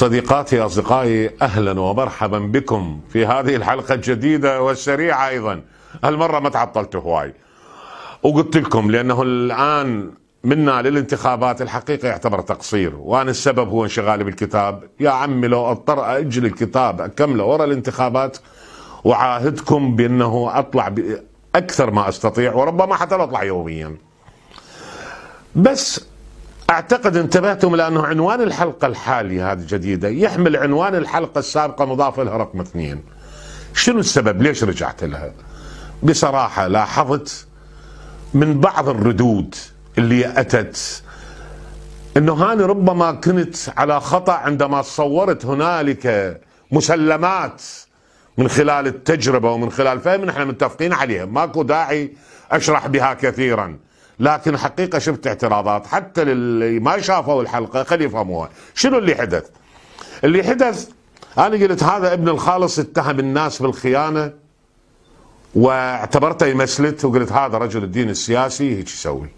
صديقاتي أصدقائي أهلا ومرحبا بكم في هذه الحلقة الجديدة والسريعة أيضا هالمرة ما تعطلت هواي وقلت لكم لأنه الآن منا للانتخابات الحقيقة يعتبر تقصير وأنا السبب هو انشغالي بالكتاب يا عمي لو أضطر أجل الكتاب أكمله ورا الانتخابات وعاهدكم بأنه أطلع أكثر ما أستطيع وربما حتى أطلع يوميا بس اعتقد انتبهتم لانه عنوان الحلقه الحاليه هذه الجديده يحمل عنوان الحلقه السابقه مضاف لها رقم اثنين. شنو السبب؟ ليش رجعت لها؟ بصراحه لاحظت من بعض الردود اللي اتت انه هاني ربما كنت على خطا عندما صورت هنالك مسلمات من خلال التجربه ومن خلال فهم نحن متفقين عليها، ماكو داعي اشرح بها كثيرا. لكن حقيقه شفت اعتراضات حتى للي ما شافوا الحلقه خلي يفهموها شنو اللي حدث اللي حدث انا قلت هذا ابن الخالص اتهم الناس بالخيانه واعتبرته يمسلت وقلت هذا رجل الدين السياسي هيك يسوي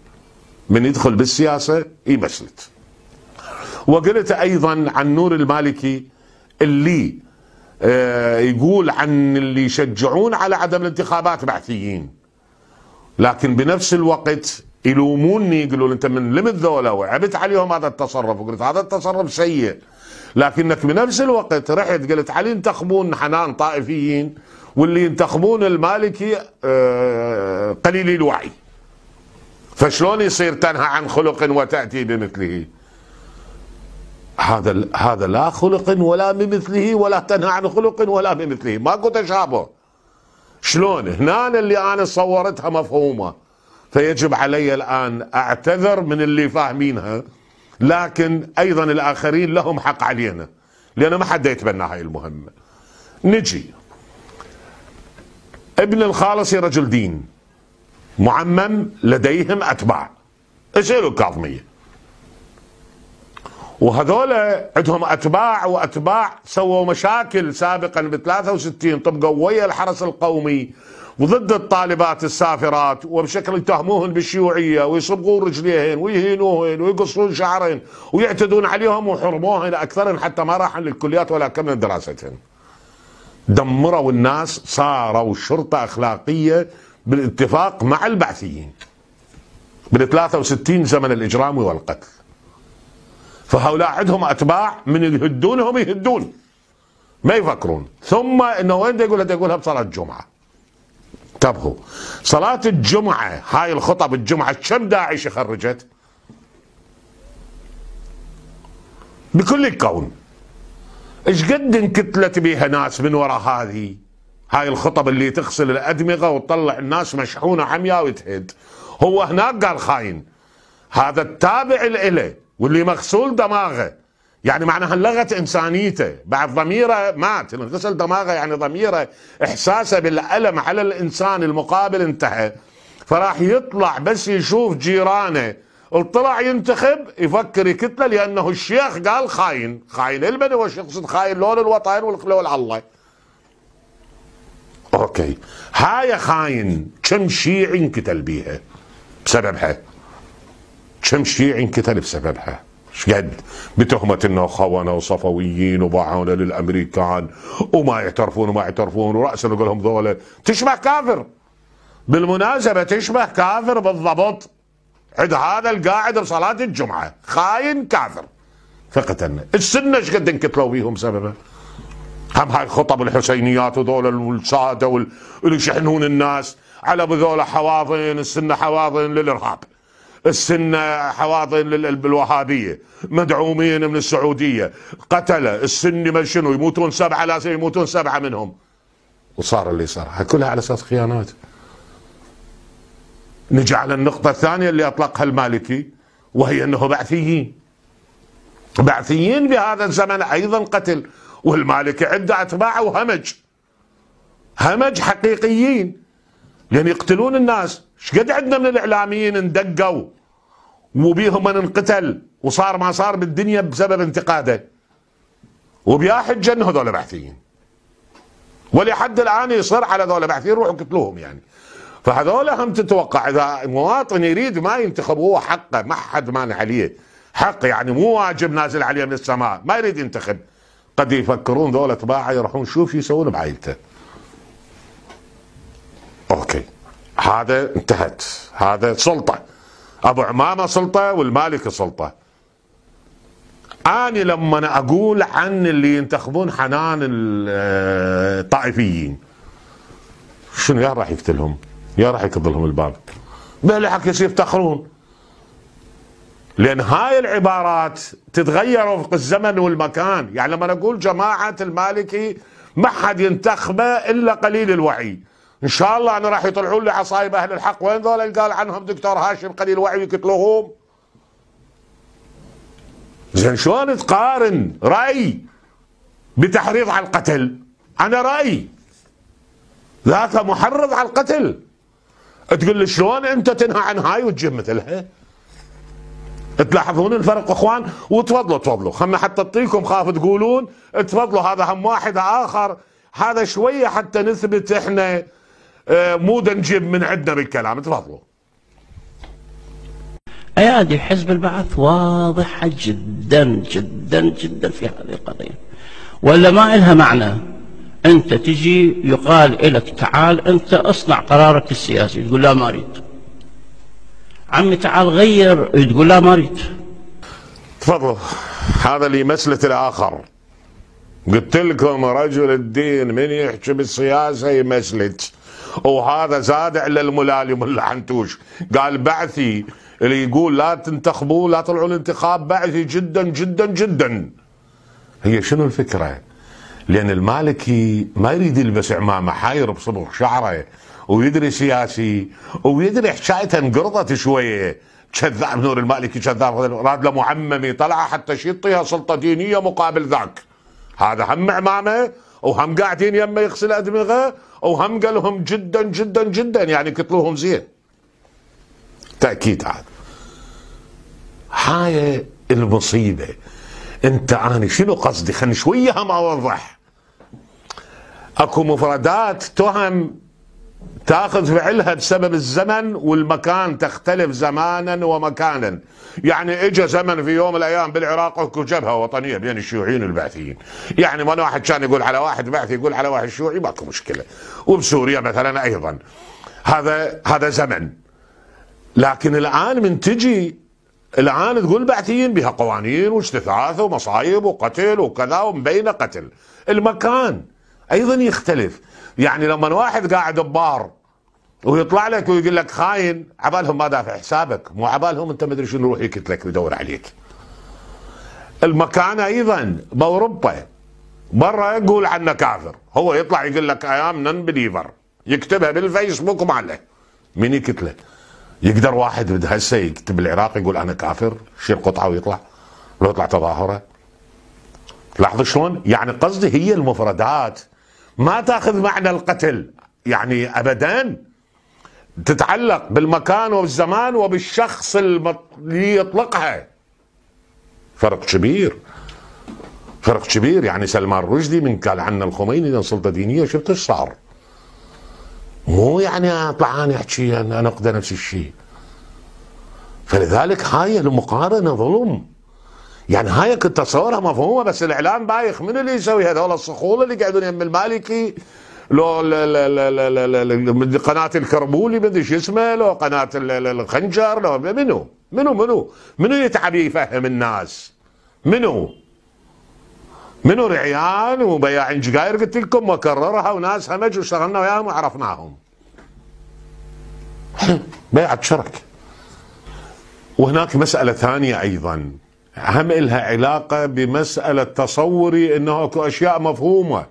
من يدخل بالسياسه يمسلت وقلت ايضا عن نور المالكي اللي آه، يقول عن اللي يشجعون على عدم الانتخابات بعثيين لكن بنفس الوقت يلوموني يقولوا انت من لم ذولا وعبت عليهم هذا التصرف وقلت هذا التصرف سيء لكنك بنفس الوقت رحت قلت علي ينتخبون حنان طائفيين واللي ينتخبون المالكي آه، قليلي الوعي فشلون يصير تنهى عن خلق وتاتي بمثله هذا هذا لا خلق ولا بمثله ولا تنهى عن خلق ولا بمثله ماكو تشابه شلون هنا اللي انا صورتها مفهومه فيجب علي الآن أعتذر من اللي فاهمينها لكن أيضا الآخرين لهم حق علينا لأن ما حد يتبنى هاي المهمة نجي ابن الخالص رجل دين معمم لديهم أتباع اسألوا الكاظمية وهذول عندهم أتباع وأتباع سووا مشاكل سابقا ب 63 طبقوا ويا الحرس القومي وضد الطالبات السافرات وبشكل يتهموهن بالشيوعيه ويصبغون رجليهن ويهينوهن ويقصون شعرهن ويعتدون عليهم وحرموهن اكثرهن حتى ما راحن للكليات ولا كمل دراستهن. دمروا الناس صاروا شرطه اخلاقيه بالاتفاق مع البعثيين. بال 63 زمن الاجرام والقتل. فهؤلاء عندهم اتباع من يهدونهم يهدون ما يفكرون ثم انه وين يقولها يقولها بصلاه الجمعه انتبهوا صلاة الجمعة هاي الخطب الجمعة كم داعش خرجت بكل الكون ايش قد انكتلت بيها ناس من وراء هذه هاي الخطب اللي تغسل الادمغه وتطلع الناس مشحونه عمياء وتهد هو هناك قال خاين هذا التابع الاله واللي مغسول دماغه يعني معناها انلغت انسانيته بعد ضميره مات انغسل دماغه يعني ضميره احساسه بالالم على الانسان المقابل انتهى فراح يطلع بس يشوف جيرانه طلع ينتخب يفكر يكتله لانه الشيخ قال خاين خاين البني وش يقصد خاين لون الوطن والخلول على الله اوكي هاي خاين كم شيعي انقتل بيها بسببها كم شيعي انقتل بسببها مش جد بتهمة انه خونة وصفويين وباعونا للامريكان وما يعترفون وما يعترفون ورأسا نقولهم لهم ذولا تشبه كافر بالمناسبة تشبه كافر بالضبط عند هذا القاعد بصلاة الجمعة خاين كافر فقتلنا السنة ايش قد انقتلوا بيهم سببا هم هاي خطب الحسينيات وذولا السادة واللي يشحنون الناس على بذولا حواضن السنة حواضن للإرهاب السنة حواضن الوهابية مدعومين من السعودية قتلة السني ما شنو يموتون سبعة لازم يموتون سبعة منهم وصار اللي صار كلها على أساس خيانات نجي على النقطة الثانية اللي أطلقها المالكي وهي أنه بعثيين بعثيين بهذا الزمن أيضا قتل والمالكي عنده أتباع وهمج همج حقيقيين لأن يعني يقتلون الناس شقد عندنا من الاعلاميين اندقوا وبيهم من انقتل وصار ما صار بالدنيا بسبب انتقاده وبيا حجه انه هذول بعثيين ولحد الان يصر على ذولا بعثيين روحوا قتلوهم يعني فهذول هم تتوقع اذا مواطن يريد ما ينتخبوه حقه ما حد مانع عليه حق يعني مو واجب نازل عليه من السماء ما يريد ينتخب قد يفكرون ذولا تباعه يروحون شوف شو يسوون بعائلته اوكي هذا انتهت هذا سلطة أبو عمامة سلطة والمالك سلطة أنا لما أقول عن اللي ينتخبون حنان آه، الطائفيين شنو يا راح يقتلهم يا راح يقض لهم الباب بالحق يفتخرون لأن هاي العبارات تتغير وفق الزمن والمكان يعني لما نقول جماعة المالكي ما حد ينتخبه إلا قليل الوعي ان شاء الله انا راح يطلعون لي عصايب اهل الحق وين ذول قال عنهم دكتور هاشم قليل وعي ويقتلوهم زين شلون تقارن راي بتحريض على القتل انا راي ذاك محرض على القتل تقول لي شلون انت تنهى عن هاي وتجيب مثلها تلاحظون الفرق اخوان وتفضلوا تفضلوا خلنا حتى اعطيكم خاف تقولون تفضلوا هذا هم واحد اخر هذا شويه حتى نثبت احنا آه، مو نجيب من عندنا بالكلام تفضلوا ايادي حزب البعث واضحه جدا جدا جدا في هذه القضيه ولا ما إلها معنى انت تجي يقال لك تعال انت اصنع قرارك السياسي تقول لا ما اريد عمي تعال غير تقول لا ما اريد تفضل هذا اللي مسله الآخر قلت لكم رجل الدين من يحكي بالسياسة يمسلت وهذا زاد على للملالم العنتوش قال بعثي اللي يقول لا تنتخبوا لا طلعوا الانتخاب بعثي جدا جدا جدا هي شنو الفكره؟ لان المالكي ما يريد يلبس عمامه حاير بصبغ شعره ويدري سياسي ويدري حشايته انقرضت شويه كذاب نور المالكي كذاب راد له معممي طلعه حتى يعطيها سلطه دينيه مقابل ذاك هذا هم عمامه وهم قاعدين يمه يغسل ادمغه وهم قالهم جدا جدا جدا يعني قتلوهم زين تأكيد عاد هاي المصيبة انت عاني شنو قصدي خلني شوية هم اوضح اكو مفردات تهم تاخذ فعلها بسبب الزمن والمكان تختلف زمانا ومكانا يعني اجى زمن في يوم من الايام بالعراق اكو جبهه وطنيه بين الشيوعيين والبعثيين يعني من واحد كان يقول على واحد بعثي يقول على واحد شيوعي ماكو مشكله وبسوريا مثلا ايضا هذا هذا زمن لكن الان من تجي الان تقول بعثيين بها قوانين واجتثاث ومصايب وقتل وكذا ومبينه قتل المكان ايضا يختلف يعني لما واحد قاعد ببار ويطلع لك ويقول لك خاين عبالهم ما دافع حسابك مو عبالهم انت مدري شنو يروح يقتلك ويدور عليك المكان ايضا باوروبا برا يقول عنه كافر هو يطلع يقول لك اي ام نون بليفر يكتبها بالفيسبوك ماله من يقتله يقدر واحد هسه يكتب العراق يقول انا كافر شيل قطعه ويطلع لو يطلع تظاهره لاحظوا شلون يعني قصدي هي المفردات ما تاخذ معنى القتل يعني ابدا تتعلق بالمكان والزمان وبالشخص اللي يطلقها فرق كبير فرق كبير يعني سلمان رشدي من قال عنا الخميني سلطه دينيه شفت ايش صار مو يعني اطلع انا احكي انا اقدر نفس الشيء فلذلك هاي المقارنه ظلم يعني هاي كنت تصورها مفهومه بس الاعلام بايخ من اللي يسوي هذول الصخول اللي قاعدون يم المالكي لو قناه الكربولي مدري شو اسمه لو قناه الخنجر لو منو منو منو منو يتعب يفهم الناس منو منو رعيان وبياعين جقاير قلت لكم وكررها وناس همج واشتغلنا وياهم وعرفناهم بيعة شرك وهناك مسألة ثانية أيضا هم إلها علاقة بمسألة تصوري أنه أكو أشياء مفهومة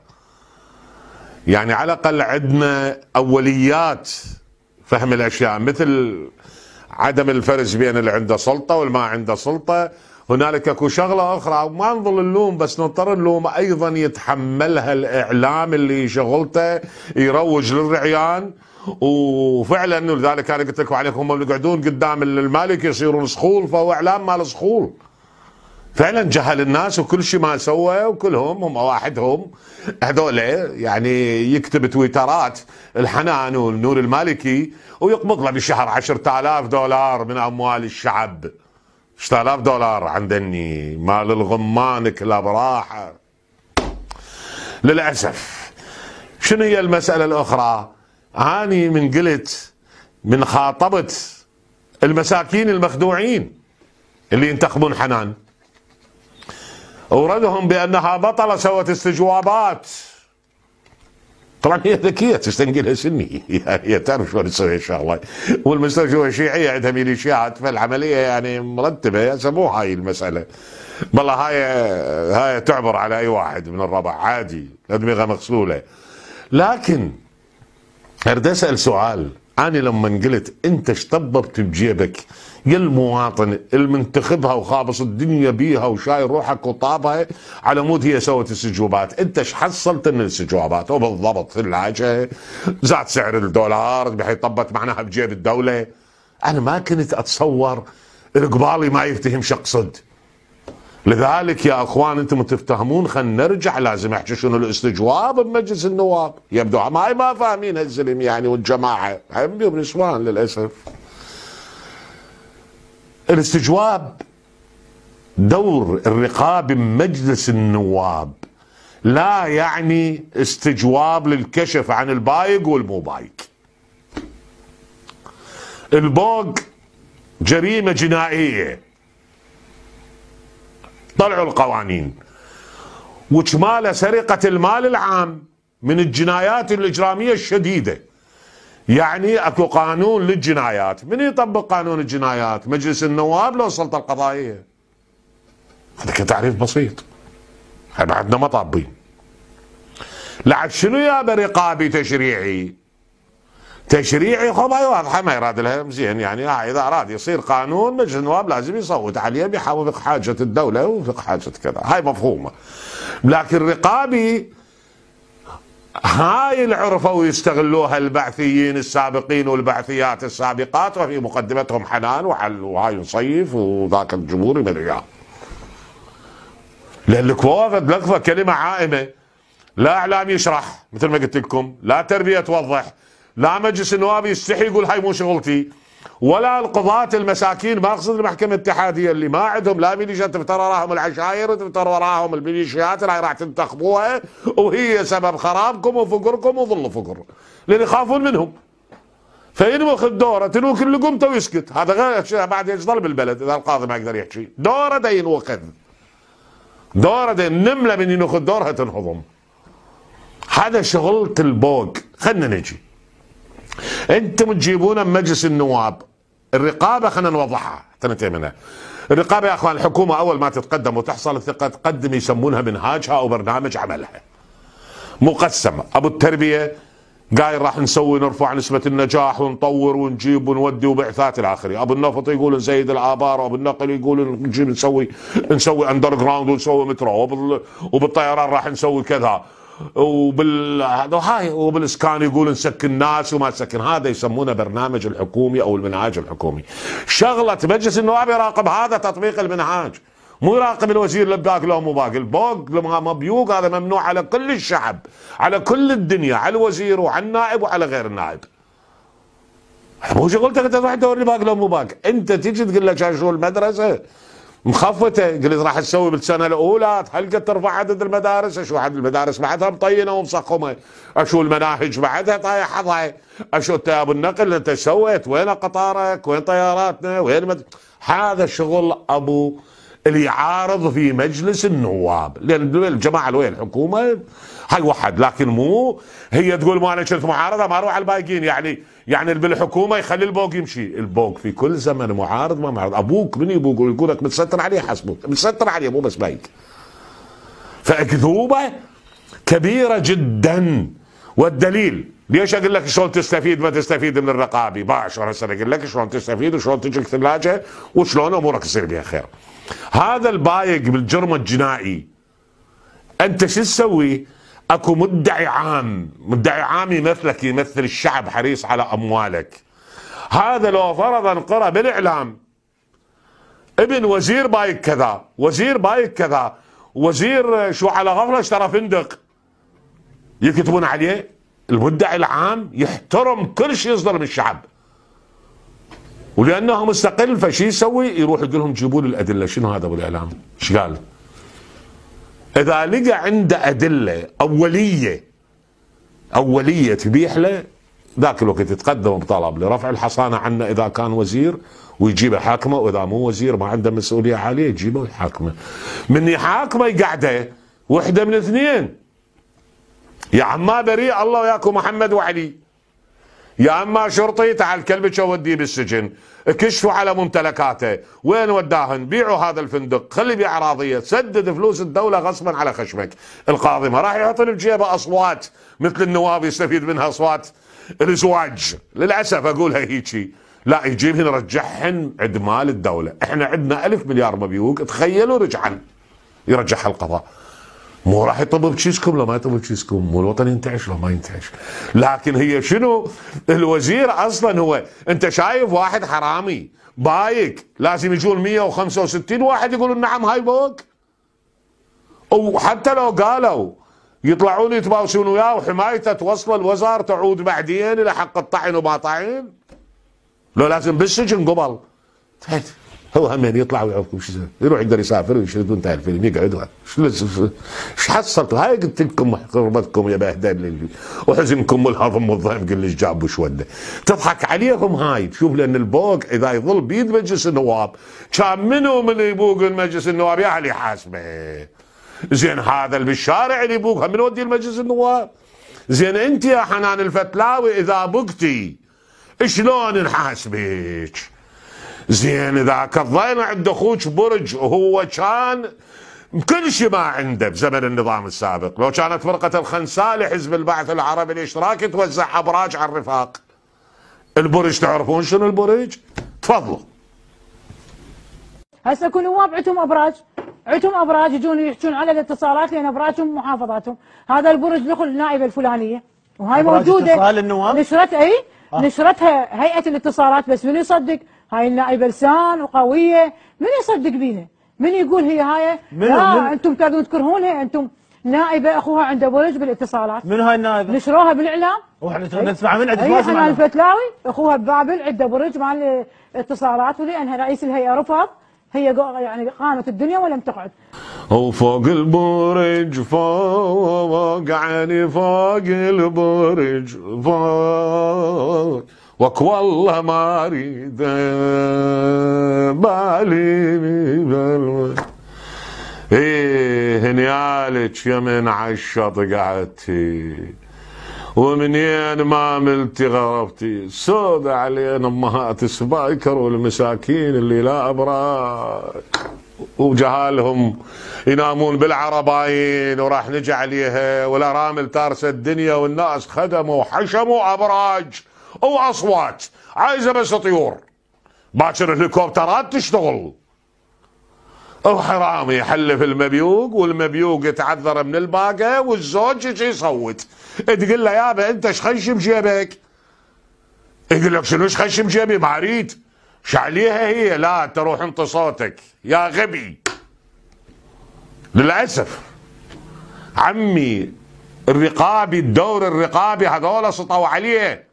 يعني على الأقل عندنا أوليات فهم الأشياء مثل عدم الفرز بين اللي عنده سلطة والما عنده سلطة هنالك اكو شغله اخرى وما نظل نلوم بس نضطر نلوم ايضا يتحملها الاعلام اللي شغلته يروج للرعيان وفعلا لذلك انا قلت لكم عليكم هم اللي يقعدون قدام المالك يصيرون سخول فهو اعلام مال سخول فعلا جهل الناس وكل شيء ما سوى وكلهم هم واحدهم هذول يعني يكتب تويترات الحنان والنور المالكي ويقبض له بالشهر 10000 دولار من اموال الشعب 10000 دولار عندني مال الغمان كلاب راحه للاسف شنو هي المساله الاخرى؟ اني من قلت من خاطبت المساكين المخدوعين اللي ينتخبون حنان أوردهم بأنها بطلة سوت استجوابات طبعا هي ذكيه تستنقلها سني يعني هي تعرف شلون تسوي الشغله والمستشفى الشيعيه عندها ميليشيات فالعمليه يعني مرتبه يا مو هاي المساله والله هاي هاي تعبر على اي واحد من الربع عادي ادمغه مغسوله لكن اريد اسال سؤال أنا لما قلت أنت اشطببت بجيبك يا المواطن المنتخبها وخابص الدنيا بيها وشاي روحك وطابها على مود هي سوت السجوبات انت ايش حصلت من السجوبات وبالضبط ثلاجة زاد سعر الدولار بحيث طبت معناها بجيب الدولة انا ما كنت اتصور القبالي ما يفتهم شقصد لذلك يا اخوان انتم تفتهمون خلينا نرجع لازم يحكي شنو الاستجواب بمجلس النواب يبدو ما ما فاهمين هالزلم يعني والجماعه هم نسوان للاسف الاستجواب دور الرقابة بمجلس النواب لا يعني استجواب للكشف عن البايق والمو بايق البوق جريمة جنائية طلعوا القوانين وشمال سرقة المال العام من الجنايات الإجرامية الشديدة يعني اكو قانون للجنايات من يطبق قانون الجنايات مجلس النواب لو السلطة القضائية هذا كتعريف بسيط احنا عندنا مطابين لعد شنو يا رقابي تشريعي تشريعي خبا أيوة، واضحه ما يراد لها زين يعني آه اذا اراد يصير قانون مجلس النواب لازم يصوت عليه بحق حاجه الدوله وفق حاجه كذا هاي مفهومه لكن رقابي هاي العرفة ويستغلوها البعثيين السابقين والبعثيات السابقات وفي مقدمتهم حنان وحل وهاي صيف وذاك الجمهوري مليان لأن الكوافد لقفة كلمة عائمة لا إعلام يشرح مثل ما قلت لكم لا تربية توضح لا مجلس النواب يستحي يقول هاي مو شغلتي ولا القضاة المساكين ما اقصد المحكمة الاتحادية اللي ما عندهم لا ميليشيات تفتر وراهم العشائر تفتر وراهم الميليشيات اللي راح تنتخبوها وهي سبب خرابكم وفقركم وظل فقر لان يخافون منهم فينوخ الدوره تنوخ اللي قمته ويسكت هذا غير بعد ايش ظل بالبلد اذا القاضي ما يقدر يحكي دوره دا ينوخذ دوره دا النمله من ينوخ دورها تنهضم هذا شغلة البوق خلنا نجي انتم تجيبونا من مجلس النواب الرقابه خلينا نوضحها حتى منها الرقابه يا اخوان الحكومه اول ما تتقدم وتحصل الثقه تقدم يسمونها منهاجها او برنامج عملها مقسمه ابو التربيه قايل راح نسوي نرفع نسبة النجاح ونطور ونجيب ونودي وبعثات الى اخره، ابو النفط يقول نزيد الابار، وابو النقل يقول نجيب نسوي نسوي اندر جراوند ونسوي مترو، وبالطيران راح نسوي كذا، وبال هاي وبالاسكان يقول نسكن الناس وما نسكن هذا يسمونه برنامج الحكومي او المنهاج الحكومي شغله مجلس النواب يراقب هذا تطبيق المنهاج مو يراقب الوزير لباك لو مو باك البوق مبيوق هذا ممنوع على كل الشعب على كل الدنيا على الوزير وعلى النائب وعلى غير النائب مو شغلتك انت تروح تدور اللي باك لو مو باك انت تيجي تقول لك شو المدرسه مخفته قلت راح تسوي بالسنه الاولى تحلقه ترفع عدد المدارس اشو عدد المدارس بعدها مطينه ومصخمه اشو المناهج بعدها طايح حظها اشو ابو النقل انت سويت وين قطارك وين طياراتنا وين مد... هذا شغل ابو اللي يعارض في مجلس النواب لان الجماعه اللي الحكومه هاي واحد لكن مو هي تقول ما انا كنت معارضه ما اروح على الباقيين يعني يعني بالحكومه يخلي البوق يمشي البوق في كل زمن معارض ما معارض ابوك من يبوك يقول لك متستر عليه حسبك متستر عليه مو بس بايك فاكذوبه كبيره جدا والدليل ليش اقول لك شلون تستفيد ما تستفيد من الرقابه باش انا هسه اقول لك شلون تستفيد وشلون تجيك ثلاجه وشلون امورك تصير بها خير هذا البايق بالجرم الجنائي انت شو تسوي اكو مدعي عام مدعي عام يمثلك يمثل الشعب حريص على اموالك هذا لو فرضا قرأ بالاعلام ابن وزير بايك كذا وزير بايك كذا وزير شو على غفله اشترى فندق يكتبون عليه المدعي العام يحترم كل شيء يصدر من الشعب ولانه مستقل فشي يسوي يروح يقول لهم جيبوا لي الادله شنو هذا ابو الاعلام ايش قال اذا لقى عنده ادله اوليه اوليه تبيح له ذاك الوقت يتقدم بطلب لرفع الحصانه عنه اذا كان وزير ويجيبه حاكمه واذا مو وزير ما عنده مسؤوليه عاليه يجيبه ويحاكمه من يحاكمه يقعده وحده من اثنين يا عما بريء الله وياكو محمد وعلي يا اما شرطي تعال كلبك اوديه بالسجن كشفوا على ممتلكاته وين وداهن بيعوا هذا الفندق خلي بيع اراضيه سدد فلوس الدوله غصبا على خشمك القاضي ما راح يحط بجيبه اصوات مثل النواب يستفيد منها اصوات الازواج للاسف اقولها هيجي لا يجيبهن يرجعهن عند مال الدوله احنا عندنا ألف مليار مبيوك تخيلوا رجعن يرجعها القضاء مو راح يطب تشيسكم لو ما يطب يطبب مو الوطن ينتعش لو ما ينتعش لكن هي شنو الوزير اصلا هو انت شايف واحد حرامي بايك لازم يجون 165 واحد يقولون نعم هاي بوك وحتى لو قالوا يطلعون يتباوسون وياه وحمايته توصل الوزارة تعود بعدين الى حق الطعن وما طعن لو لازم بالسجن قبل هو همين يعني يطلع ويعوفكم شو يروح يقدر يسافر ويشتري وانتهى الفيلم يقعد شو حصلتوا حصلت هاي قلت لكم حرمتكم يا بهدل وحزنكم والهضم والضيم قل ايش جابوا شوده تضحك عليهم هاي تشوف لان البوق اذا يظل بيد مجلس النواب كان منو من يبوق المجلس النواب يا علي حاسبه زين هذا اللي بالشارع اللي يبوقها من ودي المجلس النواب زين انت يا حنان الفتلاوي اذا بقتي شلون نحاسبك؟ زين اذا كظينا عند اخوك برج وهو كان كل شيء ما عنده بزمن النظام السابق لو كانت فرقة الخنساء لحزب البعث العربي الاشتراكي توزع ابراج على الرفاق البرج تعرفون شنو البرج تفضلوا هسه كل نواب عندهم ابراج عندهم ابراج يجون يحجون على الاتصالات لان ابراجهم محافظاتهم هذا البرج دخل النائبه الفلانيه وهاي موجوده اتصال النواب نشرت اي آه. نشرتها هيئه الاتصالات بس من يصدق هاي النائبه لسان وقويه من يصدق بينا من يقول هي هاي من لا من انتم قاعدون تكرهونها انتم نائبه اخوها عنده ولج بالاتصالات من هاي النائبه نشروها بالاعلام واحنا نسمع من عند اي حنان الفتلاوي اخوها ببابل عنده برج مال الاتصالات ولانها رئيس الهيئه رفض هي يعني قامت الدنيا ولم تقعد وفوق البرج فوق يعني فوق البرج فوق وك والله ما اريد بالي بالو ايه نيالك يا من قعدتي ومنين ما ملتي غربتي سود علينا امهات سبايكر والمساكين اللي لا ابراج وجهالهم ينامون بالعرباين وراح نجي عليها والارامل تارسه الدنيا والناس خدموا وحشموا ابراج اصوات عايزه بس طيور باكر الهليكوبترات تشتغل وحرامي يحلف المبيوق والمبيوق يتعذر من الباقه والزوج يجي يصوت تقول له يابا انت ايش خش بجيبك؟ يقول لك شنو ايش خش بجيبي ما اريد شعليها هي لا تروح انت صوتك يا غبي للاسف عمي الرقابي الدور الرقابي هذول سطوا عليه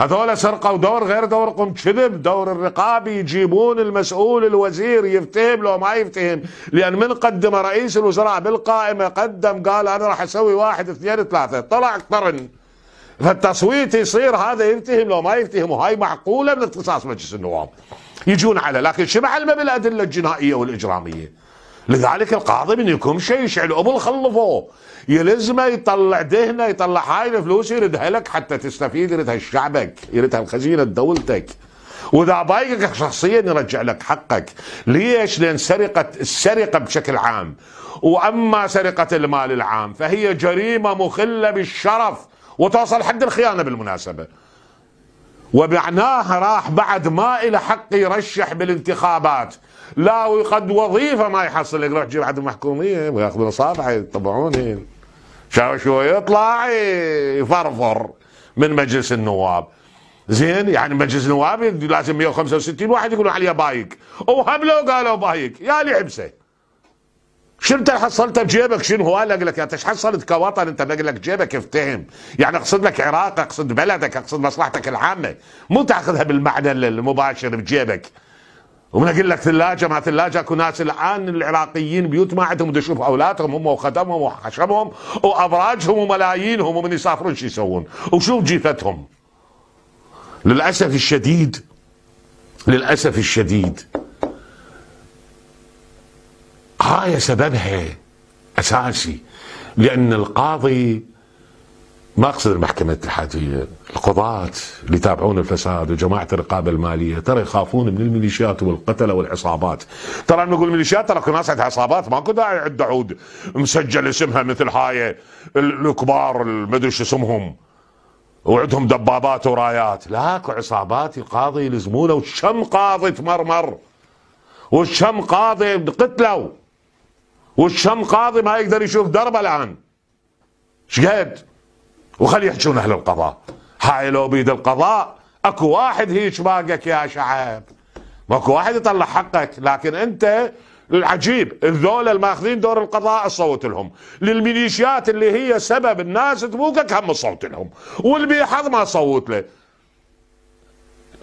هذول سرقة ودور غير دوركم كذب دور الرقابي يجيبون المسؤول الوزير يفتهم لو ما يفتهم لأن من قدم رئيس الوزراء بالقائمة قدم قال أنا راح أسوي واحد اثنين ثلاثة طلع قرن فالتصويت يصير هذا يفتهم لو ما يفتهم وهاي معقولة من اختصاص مجلس النواب يجون على لكن شو محلمة بالأدلة الجنائية والإجرامية لذلك القاضي من يكون شيء يشعل ابو خلفه يلزمه يطلع دهنه يطلع هاي الفلوس يردها لك حتى تستفيد يردها لشعبك يردها الخزينه دولتك واذا ضايقك شخصيا يرجع لك حقك ليش لان سرقه السرقه بشكل عام واما سرقه المال العام فهي جريمه مخله بالشرف وتوصل حد الخيانه بالمناسبه ومعناها راح بعد ما إلى حق يرشح بالانتخابات لا وقد وظيفه ما يحصل لك روح جيب عند المحكوميه وياخذ صافحة يطبعوني شو شو يطلع يفرفر من مجلس النواب زين يعني مجلس النواب لازم 165 واحد يقولوا عليه بايك لو قالوا بايك يا لي حبسه شو انت حصلته بجيبك شنو هو قال لك انت ايش حصلت كوطن انت بقول لك جيبك افتهم يعني اقصد لك عراق اقصد بلدك اقصد مصلحتك العامه مو تاخذها بالمعنى المباشر بجيبك ومن اقول لك ثلاجه ما ثلاجه اكو ناس الان العراقيين بيوت ما عندهم بدي اشوف اولادهم هم وخدمهم وحشمهم وابراجهم وملايينهم ومن يسافرون شو يسوون وشوف جيثتهم للاسف الشديد للاسف الشديد هاي سببها اساسي لان القاضي ما اقصد المحكمه الاتحادية القضاة اللي يتابعون الفساد وجماعه الرقابه الماليه ترى يخافون من الميليشيات والقتله والعصابات، ترى نقول ميليشيات ترى ناس عصابات ماكو داعي عد عود مسجل اسمها مثل هاي الكبار المدري شو اسمهم وعندهم دبابات ورايات، لاكو عصابات القاضي يلزمونه وشم قاضي تمرمر والشم قاضي قتلوا والشم قاضي ما يقدر يشوف دربه الان شقد وخلي يحجون اهل القضاء هاي لو بيد القضاء اكو واحد هيج باقك يا شعب ماكو واحد يطلع حقك لكن انت العجيب الذول الماخذين دور القضاء صوت لهم للميليشيات اللي هي سبب الناس تبوقك هم صوت لهم والبيحض ما صوت له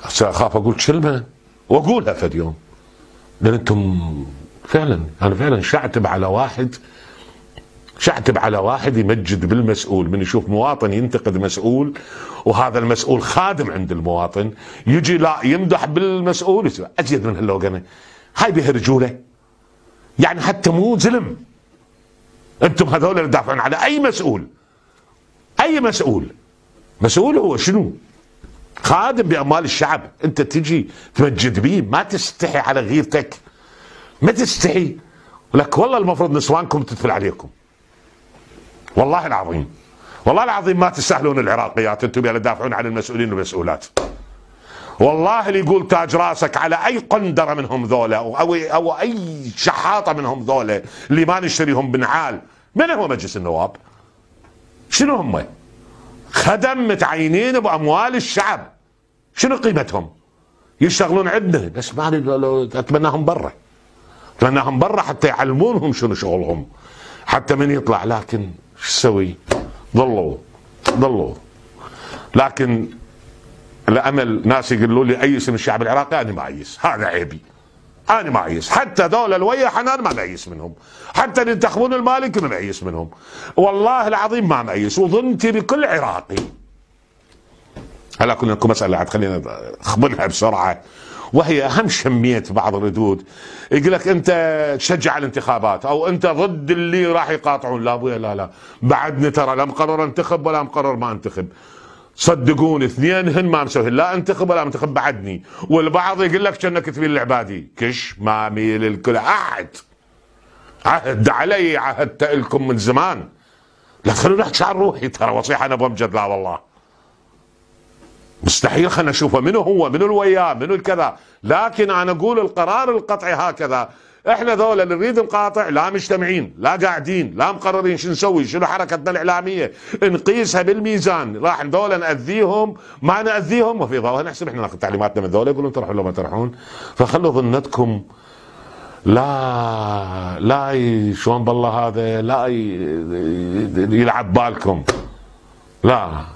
اخاف اقول كلمه واقولها فد يوم لان انتم فعلا انا فعلا شعتب على واحد شعتب على واحد يمجد بالمسؤول من يشوف مواطن ينتقد مسؤول وهذا المسؤول خادم عند المواطن يجي لا يمدح بالمسؤول ازيد من هاللوقنه هاي بها رجوله يعني حتى مو زلم انتم هذول اللي تدافعون على اي مسؤول اي مسؤول مسؤول هو شنو خادم باموال الشعب انت تجي تمجد به ما تستحي على غيرتك ما تستحي لك والله المفروض نسوانكم تدفل عليكم والله العظيم والله العظيم ما تستاهلون العراقيات انتم اللي تدافعون عن المسؤولين والمسؤولات والله اللي يقول تاج راسك على اي قندره منهم ذولا او او اي شحاطه منهم ذولا اللي ما نشتريهم بنعال من هو مجلس النواب؟ شنو هم؟ خدم متعينين باموال الشعب شنو قيمتهم؟ يشتغلون عندنا بس ما اتمناهم برا اتمناهم برا حتى يعلمونهم شنو شغلهم حتى من يطلع لكن شو تسوي ضلوا ضلوا لكن لامل ناس يقولوا لي ايس من الشعب العراقي انا ما ايس هذا عيبي انا ما ايس حتى دول الويا حنان ما مأيس منهم حتى اللي ينتخبون المالك ما مأيس منهم والله العظيم ما مأيس وظنتي بكل عراقي هلا كنا لكم مساله عاد خلينا اخبرها بسرعه وهي أهم شمية بعض الردود يقول لك أنت تشجع الانتخابات أو أنت ضد اللي راح يقاطعون لا أبويا لا لا بعدني ترى لا مقرر انتخب ولا مقرر ما انتخب صدقوني اثنين هن ما مسوي لا انتخب ولا انتخب بعدني والبعض يقول لك كأنك تميل العبادي كش ما ميل الكل عهد عهد علي عهدت لكم من زمان لا تخلوني احكي عن روحي ترى وصيحه انا بمجد لا والله مستحيل خلينا نشوفه منو هو منو الوياه منو الكذا لكن انا اقول القرار القطعي هكذا احنا ذولا اللي نريد نقاطع لا مجتمعين لا قاعدين لا مقررين شو نسوي شنو حركتنا الاعلاميه نقيسها بالميزان راح ذولا ناذيهم ما ناذيهم وفي ظل نحسب احنا ناخذ تعليماتنا من ذولا يقولون تروحون لو ما تروحون فخلوا ظنتكم لا لا شلون بالله هذا لا يلعب بالكم لا